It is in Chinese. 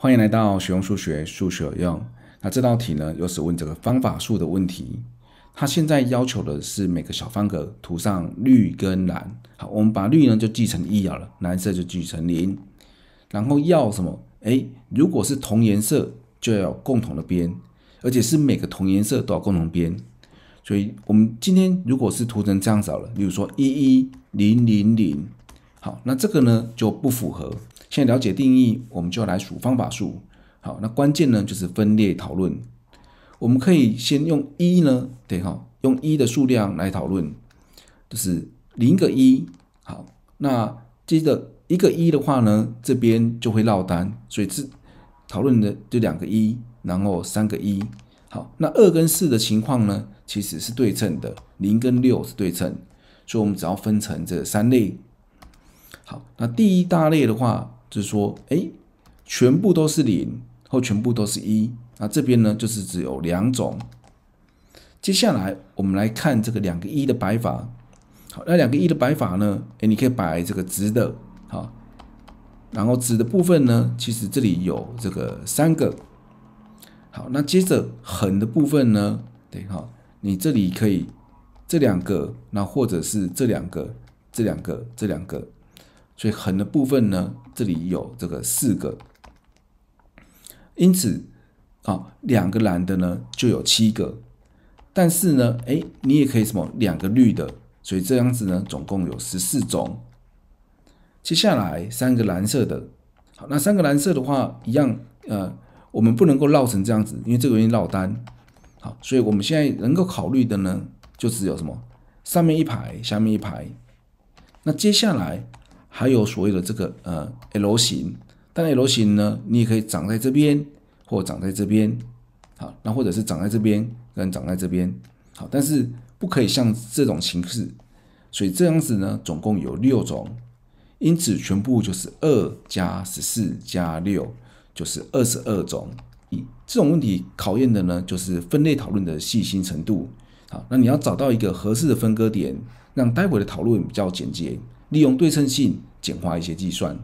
欢迎来到学用数学，数学有用。那这道题呢，又是问这个方法数的问题。它现在要求的是每个小方格涂上绿跟蓝。好，我们把绿呢就记成一了，蓝色就记成零。然后要什么？哎，如果是同颜色就要共同的边，而且是每个同颜色都要共同边。所以我们今天如果是涂成这样子了，例如说一一零零零，好，那这个呢就不符合。先了解定义，我们就要来数方法数。好，那关键呢就是分裂讨论。我们可以先用一呢，对哈，用一的数量来讨论，就是零个一。好，那接着一个一的话呢，这边就会落单，所以这讨论的就两个一，然后三个一。好，那二跟四的情况呢，其实是对称的，零跟六是对称，所以我们只要分成这三类。好，那第一大类的话。就是说，哎，全部都是零，或全部都是一。那这边呢，就是只有两种。接下来，我们来看这个两个一的摆法。好，那两个一的摆法呢，哎，你可以摆这个直的，好，然后直的部分呢，其实这里有这个三个。好，那接着横的部分呢，对，哈，你这里可以这两个，那或者是这两个，这两个，这两个。所以横的部分呢，这里有这个四个，因此啊，两个蓝的呢就有七个，但是呢，哎，你也可以什么两个绿的，所以这样子呢，总共有十四种。接下来三个蓝色的，好，那三个蓝色的话一样，呃，我们不能够绕成这样子，因为这个容易绕单，好，所以我们现在能够考虑的呢，就只有什么上面一排，下面一排，那接下来。还有所谓的这个呃 L 型，但 L 型呢，你也可以长在这边或长在这边，好，那或者是长在这边跟长在这边，好，但是不可以像这种形式，所以这样子呢，总共有六种，因此全部就是二加十四加六就是二十二种。这种问题考验的呢就是分类讨论的细心程度，好，那你要找到一个合适的分割点，让待会的讨论比较简洁。利用对称性，简化一些计算。